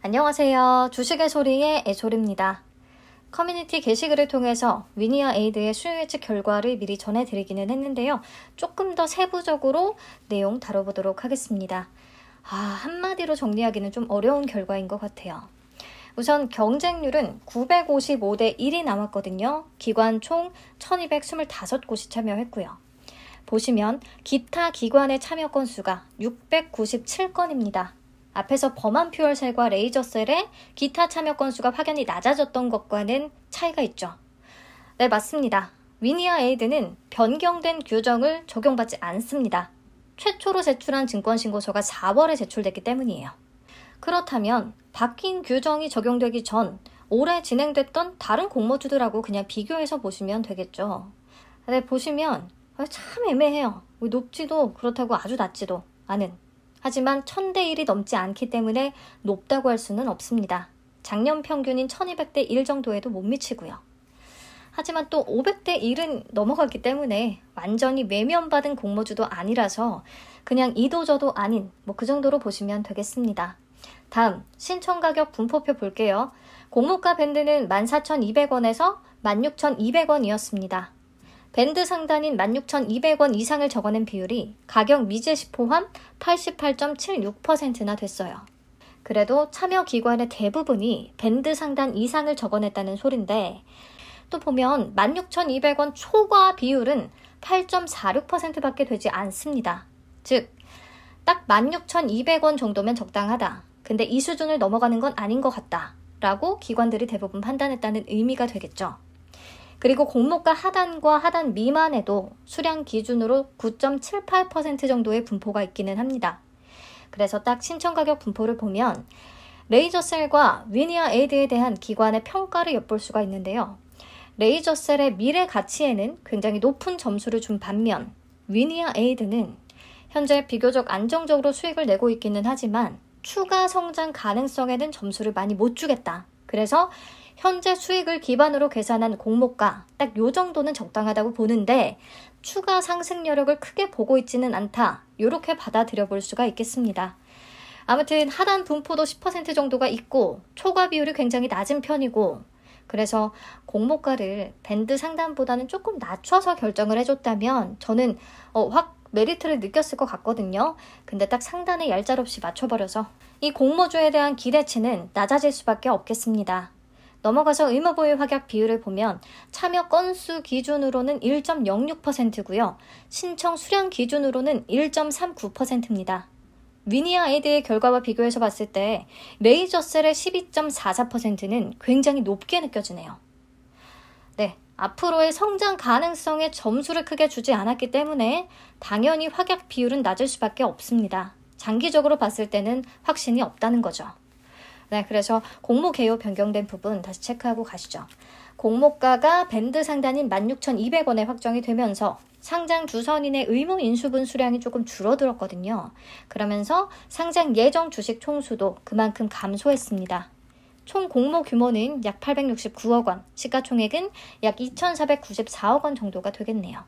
안녕하세요. 주식의 소리의 애솔입니다. 커뮤니티 게시글을 통해서 위니어 에이드의 수요 예측 결과를 미리 전해드리기는 했는데요. 조금 더 세부적으로 내용 다뤄보도록 하겠습니다. 아, 한마디로 정리하기는 좀 어려운 결과인 것 같아요. 우선 경쟁률은 955대 1이 남았거든요. 기관 총 1225곳이 참여했고요. 보시면 기타 기관의 참여 건수가 697건입니다. 앞에서 범한 퓨얼셀과 레이저셀의 기타 참여 건수가 확연히 낮아졌던 것과는 차이가 있죠. 네, 맞습니다. 위니아 에이드는 변경된 규정을 적용받지 않습니다. 최초로 제출한 증권신고서가 4월에 제출됐기 때문이에요. 그렇다면 바뀐 규정이 적용되기 전 올해 진행됐던 다른 공모주들하고 그냥 비교해서 보시면 되겠죠. 네, 보시면 아, 참 애매해요. 높지도 그렇다고 아주 낮지도 않은 하지만 1000대 1이 넘지 않기 때문에 높다고 할 수는 없습니다. 작년 평균인 1200대 1 정도에도 못 미치고요. 하지만 또 500대 1은 넘어갔기 때문에 완전히 외면받은 공모주도 아니라서 그냥 이도저도 아닌 뭐 그 정도로 보시면 되겠습니다. 다음 신청 가격 분포표 볼게요. 공모가 밴드는 14,200원에서 16,200원이었습니다. 밴드 상단인 16,200원 이상을 적어낸 비율이 가격 미제시 포함 88.76%나 됐어요. 그래도 참여 기관의 대부분이 밴드 상단 이상을 적어냈다는 소린데 또 보면 16,200원 초과 비율은 8.46%밖에 되지 않습니다. 즉, 딱 16,200원 정도면 적당하다. 근데 이 수준을 넘어가는 건 아닌 것 같다. 라고 기관들이 대부분 판단했다는 의미가 되겠죠. 그리고 공모가 하단과 하단 미만에도 수량 기준으로 9.78% 정도의 분포가 있기는 합니다. 그래서 딱 신청 가격 분포를 보면 레이저셀과 위니아 에이드에 대한 기관의 평가를 엿볼 수가 있는데요. 레이저셀의 미래 가치에는 굉장히 높은 점수를 준 반면 위니아 에이드는 현재 비교적 안정적으로 수익을 내고 있기는 하지만 추가 성장 가능성에는 점수를 많이 못 주겠다. 그래서 현재 수익을 기반으로 계산한 공모가 딱 요 정도는 적당하다고 보는데 추가 상승 여력을 크게 보고 있지는 않다. 이렇게 받아들여 볼 수가 있겠습니다. 아무튼 하단 분포도 10% 정도가 있고 초과 비율이 굉장히 낮은 편이고 그래서 공모가를 밴드 상단보다는 조금 낮춰서 결정을 해줬다면 저는 어, 확 메리트를 느꼈을 것 같거든요. 근데 딱 상단에 얄짤없이 맞춰버려서 이 공모주에 대한 기대치는 낮아질 수밖에 없겠습니다. 넘어가서 의무보유 확약 비율을 보면 참여 건수 기준으로는 1.06%고요. 신청 수량 기준으로는 1.39%입니다. 위니아 에드의 결과와 비교해서 봤을 때 레이저셀의 12.44%는 굉장히 높게 느껴지네요. 네, 앞으로의 성장 가능성에 점수를 크게 주지 않았기 때문에 당연히 확약 비율은 낮을 수밖에 없습니다. 장기적으로 봤을 때는 확신이 없다는 거죠. 네, 그래서 공모 개요 변경된 부분 다시 체크하고 가시죠. 공모가가 밴드 상단인 16,200원에 확정이 되면서 상장 주선인의 의무 인수분 수량이 조금 줄어들었거든요. 그러면서 상장 예정 주식 총수도 그만큼 감소했습니다. 총 공모 규모는 약 869억 원, 시가총액은 약 2,494억 원 정도가 되겠네요.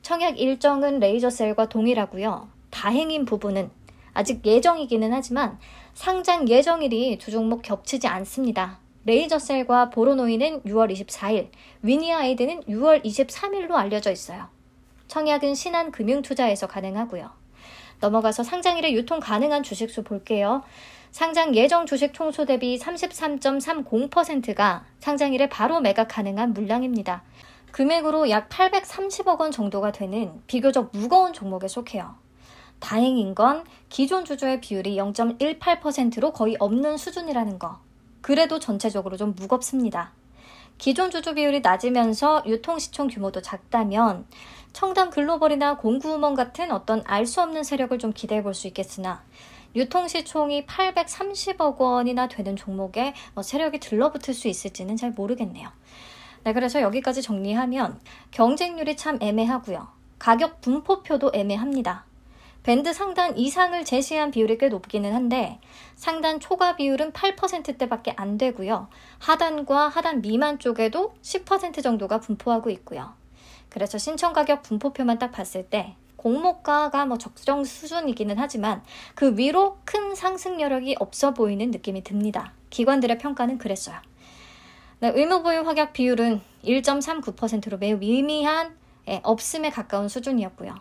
청약 일정은 레이저셀과 동일하고요. 다행인 부분은 아직 예정이기는 하지만 상장 예정일이 두 종목 겹치지 않습니다. 레이저셀과 보로노이는 6월 24일, 위니아이드는 6월 23일로 알려져 있어요. 청약은 신한금융투자에서 가능하고요. 넘어가서 상장일에 유통 가능한 주식수 볼게요. 상장 예정 주식 총소 대비 33.30%가 상장일에 바로 매각 가능한 물량입니다. 금액으로 약 830억 원 정도가 되는 비교적 무거운 종목에 속해요. 다행인 건 기존 주주의 비율이 0.18%로 거의 없는 수준이라는 거. 그래도 전체적으로 좀 무겁습니다. 기존 주주 비율이 낮으면서 유통시총 규모도 작다면 청담 글로벌이나 공구음원 같은 어떤 알 수 없는 세력을 좀 기대해 볼 수 있겠으나 유통시총이 830억 원이나 되는 종목에 뭐 세력이 들러붙을 수 있을지는 잘 모르겠네요. 네, 그래서 여기까지 정리하면 경쟁률이 참 애매하고요. 가격 분포표도 애매합니다. 밴드 상단 이상을 제시한 비율이 꽤 높기는 한데 상단 초과 비율은 8%대밖에 안 되고요. 하단과 하단 미만 쪽에도 10% 정도가 분포하고 있고요. 그래서 신청 가격 분포표만 딱 봤을 때 공모가가 뭐 적정 수준이기는 하지만 그 위로 큰 상승 여력이 없어 보이는 느낌이 듭니다. 기관들의 평가는 그랬어요. 네, 의무보유 확약 비율은 1.39%로 매우 미미한 예, 없음에 가까운 수준이었고요.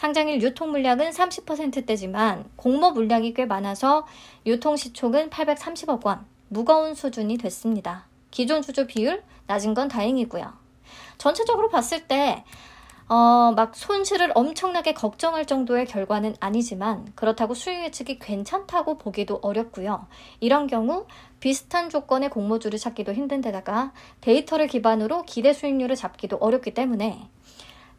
상장일 유통 물량은 30%대지만 공모 물량이 꽤 많아서 유통 시총은 830억 원, 무거운 수준이 됐습니다. 기존 주주 비율 낮은 건 다행이고요. 전체적으로 봤을 때, 어, 막 손실을 엄청나게 걱정할 정도의 결과는 아니지만, 그렇다고 수익 예측이 괜찮다고 보기도 어렵고요. 이런 경우 비슷한 조건의 공모주를 찾기도 힘든 데다가 데이터를 기반으로 기대 수익률을 잡기도 어렵기 때문에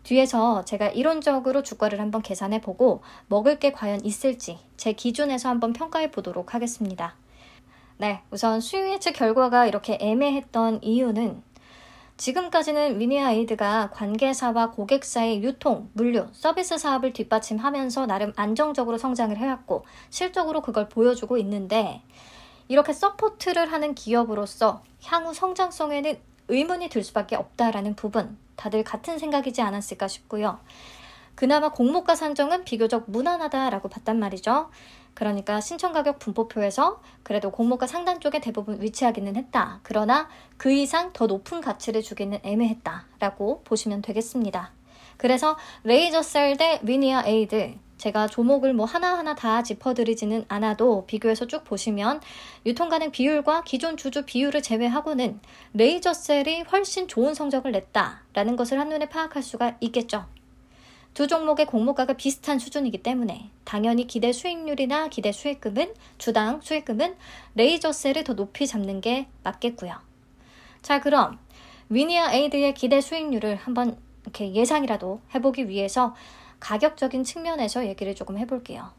뒤에서 제가 이론적으로 주가를 한번 계산해 보고 먹을 게 과연 있을지 제 기준에서 한번 평가해 보도록 하겠습니다. 네, 우선 수요 예측 결과가 이렇게 애매했던 이유는 지금까지는 위니아이드가 관계사와 고객사의 유통, 물류, 서비스 사업을 뒷받침하면서 나름 안정적으로 성장을 해왔고 실적으로 그걸 보여주고 있는데 이렇게 서포트를 하는 기업으로서 향후 성장성에는 의문이 들 수밖에 없다라는 부분 다들 같은 생각이지 않았을까 싶고요. 그나마 공모가 산정은 비교적 무난하다라고 봤단 말이죠. 그러니까 신청 가격 분포표에서 그래도 공모가 상단 쪽에 대부분 위치하기는 했다. 그러나 그 이상 더 높은 가치를 주기는 애매했다라고 보시면 되겠습니다. 그래서 레이저셀 대위니아 에이드 제가 조목을 뭐 하나하나 다 짚어드리지는 않아도 비교해서 쭉 보시면 유통 가능 비율과 기존 주주 비율을 제외하고는 레이저셀이 훨씬 좋은 성적을 냈다라는 것을 한눈에 파악할 수가 있겠죠. 두 종목의 공모가가 비슷한 수준이기 때문에 당연히 기대 수익률이나 기대 수익금은 주당 수익금은 레이저셀을 더 높이 잡는 게 맞겠고요. 자, 그럼 위니아 에이드의 기대 수익률을 한번 이렇게 예상이라도 해보기 위해서 가격적인 측면에서 얘기를 조금 해볼게요.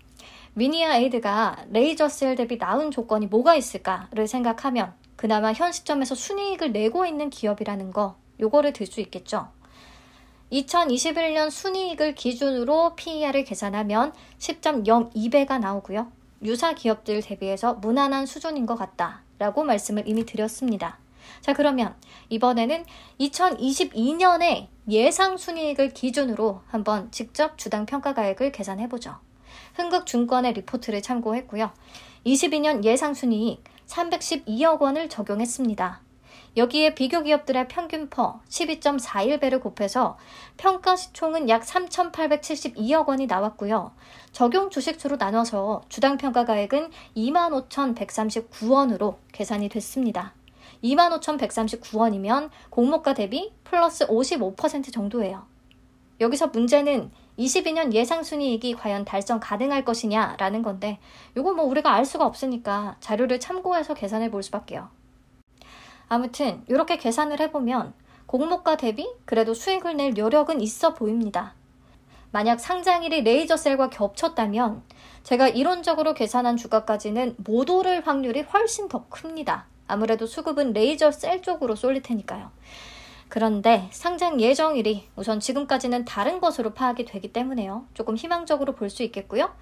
미니아 에이드가 레이저셀 대비 나은 조건이 뭐가 있을까를 생각하면 그나마 현 시점에서 순이익을 내고 있는 기업이라는 거 요거를 들 수 있겠죠. 2021년 순이익을 기준으로 PER을 계산하면 10.02배가 나오고요. 유사 기업들 대비해서 무난한 수준인 것 같다라고 말씀을 이미 드렸습니다. 자, 그러면 이번에는 2022년에 예상 순이익을 기준으로 한번 직접 주당 평가가액을 계산해보죠. 흥국증권의 리포트를 참고했고요. 22년 예상 순이익 312억 원을 적용했습니다. 여기에 비교 기업들의 평균 퍼 12.41배를 곱해서 평가 시총은 약 3,872억 원이 나왔고요. 적용 주식수로 나눠서 주당 평가 가액은 25,139원으로 계산이 됐습니다. 25,139원이면 공모가 대비 플러스 55% 정도예요. 여기서 문제는 22년 예상 순이익이 과연 달성 가능할 것이냐라는 건데 이거 뭐 우리가 알 수가 없으니까 자료를 참고해서 계산해 볼 수밖에요. 아무튼 이렇게 계산을 해보면 공모가 대비 그래도 수익을 낼 여력은 있어 보입니다. 만약 상장일이 레이저셀과 겹쳤다면 제가 이론적으로 계산한 주가까지는 못 오를 확률이 훨씬 더 큽니다. 아무래도 수급은 레이저 셀 쪽으로 쏠릴 테니까요. 그런데 상장 예정일이 우선 지금까지는 다른 것으로 파악이 되기 때문에요. 조금 희망적으로 볼 수 있겠고요.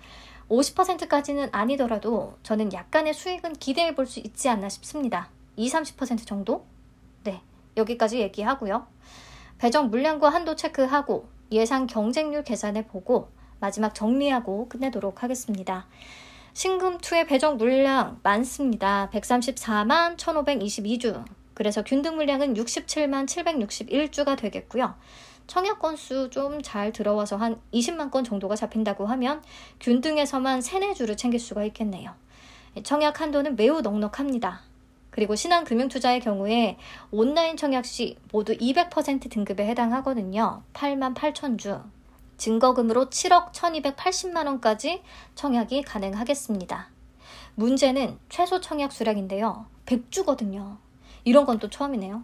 50%까지는 아니더라도 저는 약간의 수익은 기대해 볼 수 있지 않나 싶습니다. 20, 30% 정도? 네. 여기까지 얘기하고요. 배정 물량과 한도 체크하고 예상 경쟁률 계산해 보고 마지막 정리하고 끝내도록 하겠습니다. 신금투의 배정 물량 많습니다. 134만 1522주. 그래서 균등 물량은 67만 761주가 되겠고요. 청약 건수 좀 잘 들어와서 한 20만 건 정도가 잡힌다고 하면 균등에서만 3, 4주를 챙길 수가 있겠네요. 청약 한도는 매우 넉넉합니다. 그리고 신한금융투자의 경우에 온라인 청약 시 모두 200% 등급에 해당하거든요. 8만 8천 주. 증거금으로 7억 1280만원까지 청약이 가능하겠습니다. 문제는 최소 청약 수량인데요. 100주거든요. 이런 건 또 처음이네요.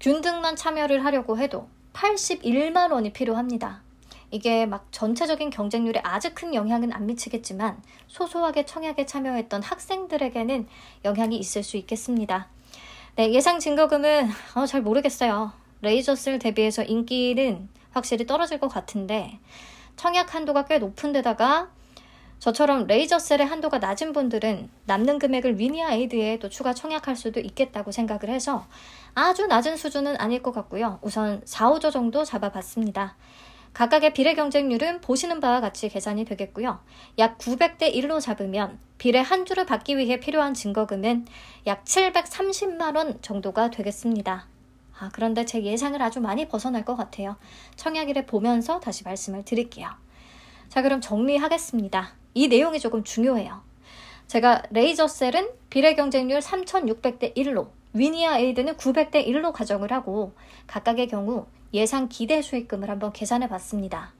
균등만 참여를 하려고 해도 81만 원이 필요합니다. 이게 막 전체적인 경쟁률에 아주 큰 영향은 안 미치겠지만 소소하게 청약에 참여했던 학생들에게는 영향이 있을 수 있겠습니다. 네, 예상 증거금은 어, 잘 모르겠어요. 레이저스를 대비해서 인기는 확실히 떨어질 것 같은데 청약 한도가 꽤 높은 데다가 저처럼 레이저셀의 한도가 낮은 분들은 남는 금액을 위니아 에이드에 또 추가 청약할 수도 있겠다고 생각을 해서 아주 낮은 수준은 아닐 것 같고요. 우선 4, 5조 정도 잡아봤습니다. 각각의 비례 경쟁률은 보시는 바와 같이 계산이 되겠고요. 약 900대 1로 잡으면 비례 한 주를 받기 위해 필요한 증거금은 약 730만 원 정도가 되겠습니다. 아, 그런데 제 예상을 아주 많이 벗어날 것 같아요. 청약일에 보면서 다시 말씀을 드릴게요. 자, 그럼 정리하겠습니다. 이 내용이 조금 중요해요. 제가 레이저셀은 비례 경쟁률 3,600대 1로, 위니아 에이드는 900대 1로 가정을 하고 각각의 경우 예상 기대 수익금을 한번 계산해 봤습니다.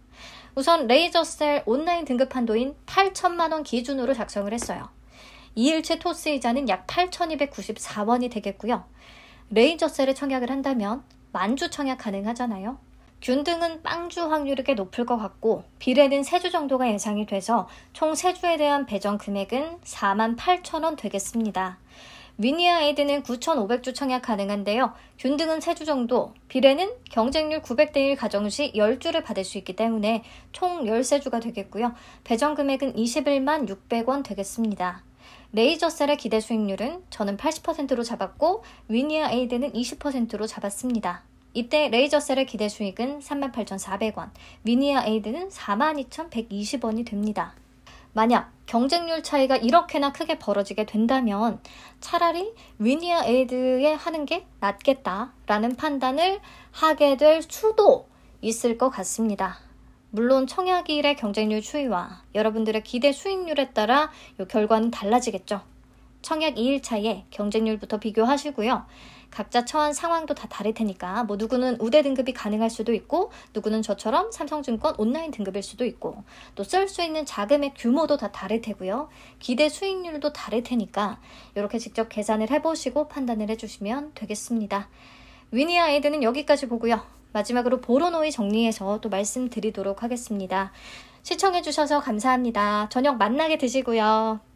우선 레이저셀 온라인 등급 한도인 8천만 원 기준으로 작성을 했어요. 2일체 토스 이자는 약 8,294원이 되겠고요. 레인저셀에 청약을 한다면 만주 청약 가능하잖아요. 균등은 빵주 확률이 꽤 높을 것 같고 비례는 3주 정도가 예상이 돼서 총 3주에 대한 배정 금액은 4만 8천 원 되겠습니다. 위니아 에이드는 9,500주 청약 가능한데요. 균등은 3주 정도, 비례는 경쟁률 900대1 가정 시 10주를 받을 수 있기 때문에 총 13주가 되겠고요. 배정 금액은 21만 600원 되겠습니다. 레이저셀의 기대 수익률은 저는 80%로 잡았고 위니아 에이드는 20%로 잡았습니다. 이때 레이저셀의 기대 수익은 38,400원, 위니아 에이드는 42,120원이 됩니다. 만약 경쟁률 차이가 이렇게나 크게 벌어지게 된다면 차라리 위니아 에이드에 하는 게 낫겠다라는 판단을 하게 될 수도 있을 것 같습니다. 물론 청약일의 경쟁률 추이와 여러분들의 기대 수익률에 따라 이 결과는 달라지겠죠. 청약 2일 차에 경쟁률부터 비교하시고요. 각자 처한 상황도 다 다를 테니까 뭐 누구는 우대 등급이 가능할 수도 있고 누구는 저처럼 삼성증권 온라인 등급일 수도 있고 또 쓸 수 있는 자금의 규모도 다 다를 테고요. 기대 수익률도 다를 테니까 이렇게 직접 계산을 해보시고 판단을 해주시면 되겠습니다. 위니아 에이드는 여기까지 보고요. 마지막으로 보로노이 정리해서 또 말씀드리도록 하겠습니다. 시청해주셔서 감사합니다. 저녁 만나게 드시고요.